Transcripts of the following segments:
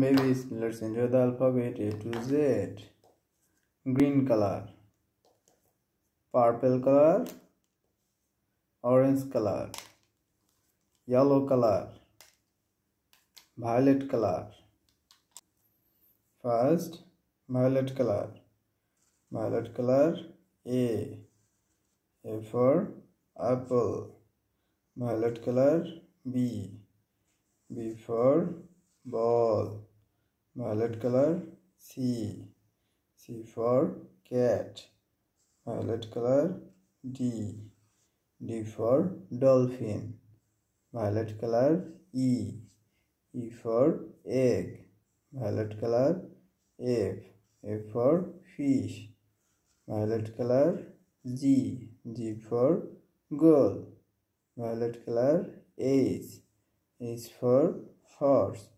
Maybe it's let's enjoy the alphabet A to Z. Green color, purple color, orange color, yellow color, violet color. First, violet color. Violet color A. A for apple. Violet color B. B for ball violet color C C for cat violet color D D for dolphin violet color E E for egg violet color F F for fish violet color G G for girl. violet color H H for horse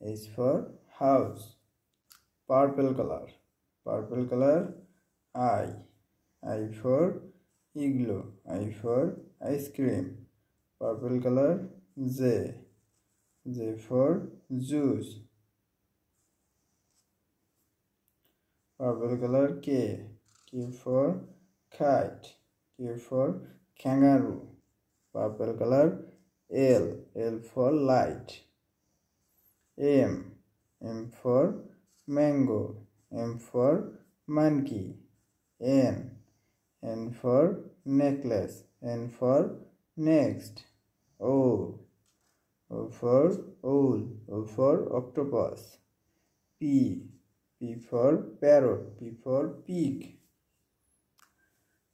is for house. Purple color. Purple color I. I for igloo. I for ice cream. Purple color Z. Z for juice. Purple color K. K for kite. K for kangaroo. Purple color L. L for light. M. M for mango. M for monkey. N. N for necklace. N for next. O. O for owl. O for octopus. P. P for parrot. P for pig.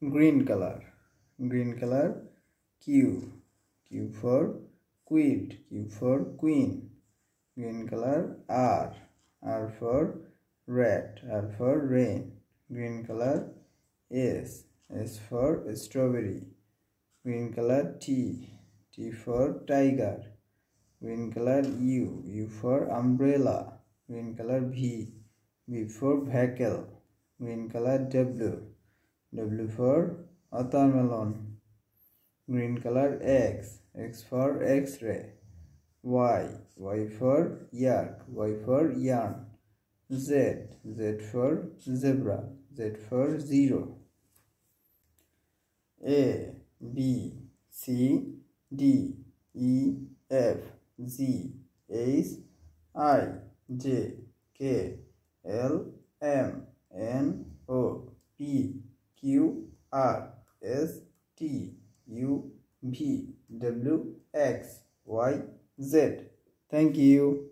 Green color. Green color. Q. Q for quid. Q for queen green color R R for red R for rain green color S S for strawberry green color T T for tiger green color U U for umbrella green color V V for vehicle green color W W for watermelon green color X X for x-ray Y, Y for yak, Y for yarn. Z, Z for zebra, Z for zero. A, B, C, D, E, F, G, H, I, J, K, L, M, N, O, P, Q, R, S, T, U, V, W, X. Thank you.